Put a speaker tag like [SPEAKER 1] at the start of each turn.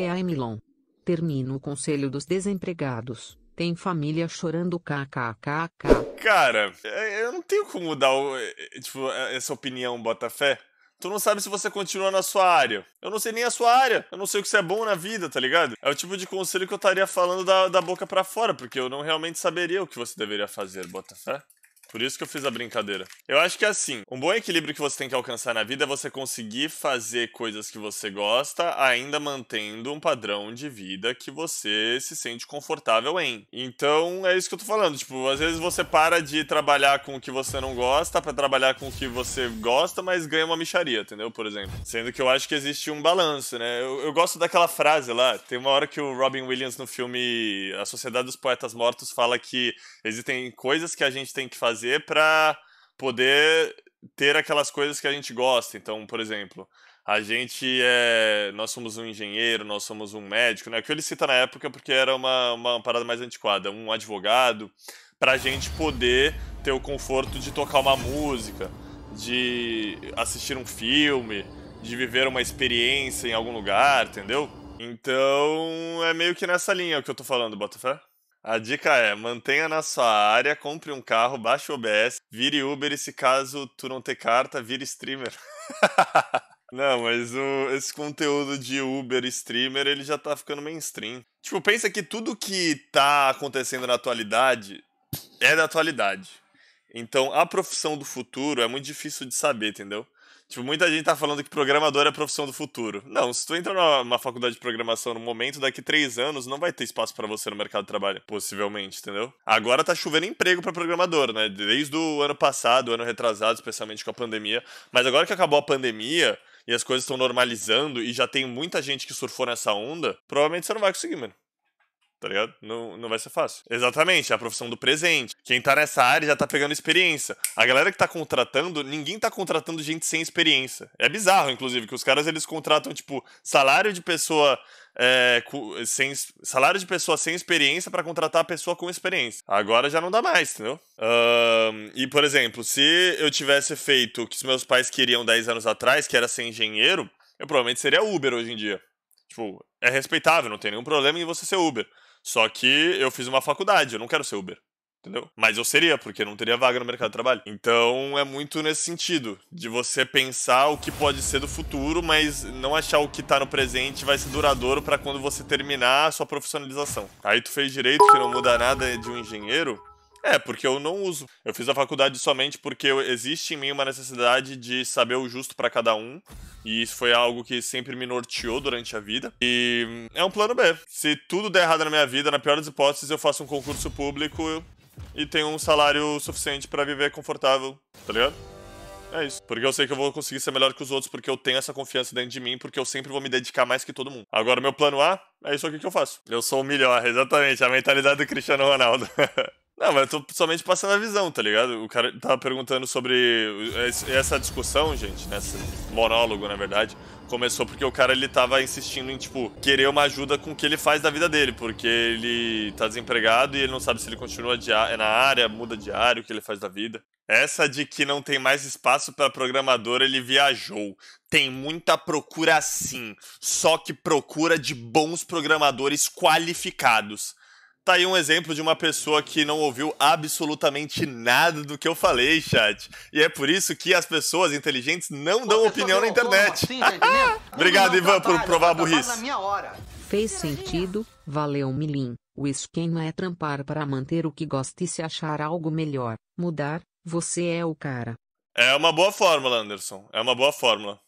[SPEAKER 1] É a Emilon. Termina o Conselho dos Desempregados. Tem família chorando kkkk. Cara, é, eu não tenho como dar é, é, tipo, essa opinião, Botafé. Tu não sabe se você continua na sua área. Eu não sei nem a sua área. Eu não sei o que você é bom na vida, tá ligado? É o tipo de conselho que eu estaria falando da, da boca para fora, porque eu não realmente saberia o que você deveria fazer, Botafé. Por isso que eu fiz a brincadeira. Eu acho que é assim, um bom equilíbrio que você tem que alcançar na vida é você conseguir fazer coisas que você gosta, ainda mantendo um padrão de vida que você se sente confortável em. Então, é isso que eu tô falando, tipo, às vezes você para de trabalhar com o que você não gosta para trabalhar com o que você gosta, mas ganha uma micharia, entendeu? Por exemplo. Sendo que eu acho que existe um balanço, né? Eu, eu gosto daquela frase lá, tem uma hora que o Robin Williams no filme A Sociedade dos Poetas Mortos fala que existem coisas que a gente tem que fazer fazer para poder ter aquelas coisas que a gente gosta. Então, por exemplo, a gente é. Nós somos um engenheiro, nós somos um médico, né? Que ele cita na época é porque era uma, uma parada mais antiquada, um advogado, a gente poder ter o conforto de tocar uma música, de assistir um filme, de viver uma experiência em algum lugar, entendeu? Então é meio que nessa linha que eu tô falando, Botafé. A dica é: mantenha na sua área, compre um carro, baixe o OBS, vire Uber e se caso tu não ter carta, vire streamer. Não, mas o, esse conteúdo de Uber streamer, ele já tá ficando mainstream. Tipo, pensa que tudo que tá acontecendo na atualidade é da atualidade. Então, a profissão do futuro é muito difícil de saber, entendeu? Tipo, muita gente tá falando que programador é a profissão do futuro. Não, se tu entra numa faculdade de programação no momento, daqui três anos não vai ter espaço para você no mercado de trabalho, possivelmente, entendeu? Agora tá chovendo emprego para programador, né? Desde o ano passado, o ano retrasado, especialmente com a pandemia. Mas agora que acabou a pandemia e as coisas estão normalizando e já tem muita gente que surfou nessa onda, provavelmente você não vai conseguir, mano tá ligado? Não, não vai ser fácil. Exatamente, é a profissão do presente. Quem tá nessa área já tá pegando experiência. A galera que tá contratando, ninguém tá contratando gente sem experiência. É bizarro, inclusive, que os caras eles contratam, tipo, salário de pessoa. É, sem, salário de pessoa sem experiência para contratar a pessoa com experiência. Agora já não dá mais, entendeu? Um, e, por exemplo, se eu tivesse feito o que os meus pais queriam 10 anos atrás, que era ser engenheiro, eu provavelmente seria Uber hoje em dia. Tipo, é respeitável, não tem nenhum problema em você ser Uber. Só que eu fiz uma faculdade, eu não quero ser Uber. Entendeu? Mas eu seria, porque não teria vaga no mercado de trabalho. Então é muito nesse sentido, de você pensar o que pode ser do futuro, mas não achar o que tá no presente vai ser duradouro para quando você terminar a sua profissionalização. Aí tu fez direito, que não muda nada é de um engenheiro, é, porque eu não uso. Eu fiz a faculdade somente porque existe em mim uma necessidade de saber o justo para cada um. E isso foi algo que sempre me norteou durante a vida. E é um plano B. Se tudo der errado na minha vida, na pior das hipóteses, eu faço um concurso público e tenho um salário suficiente para viver confortável, tá ligado? É isso. Porque eu sei que eu vou conseguir ser melhor que os outros, porque eu tenho essa confiança dentro de mim, porque eu sempre vou me dedicar mais que todo mundo. Agora, meu plano A é isso aqui que eu faço. Eu sou o melhor, exatamente. A mentalidade do Cristiano Ronaldo. Não, mas eu tô somente passando a visão, tá ligado? O cara tava perguntando sobre essa discussão, gente, nesse né? monólogo, na verdade, começou porque o cara ele tava insistindo em tipo querer uma ajuda com o que ele faz da vida dele, porque ele tá desempregado e ele não sabe se ele continua na área, muda de área, o que ele faz da vida. Essa de que não tem mais espaço para programador, ele viajou. Tem muita procura sim, só que procura de bons programadores qualificados. Tá aí um exemplo de uma pessoa que não ouviu absolutamente nada do que eu falei, chat. E é por isso que as pessoas inteligentes não dão opinião na internet. Assim, tá Obrigado, Ivan, por provar a burrice. Na minha hora. Fez sentido, valeu Milim. O esquema é trampar para manter o que gosta e se achar algo melhor. Mudar, você é o cara. É uma boa fórmula, Anderson. É uma boa fórmula.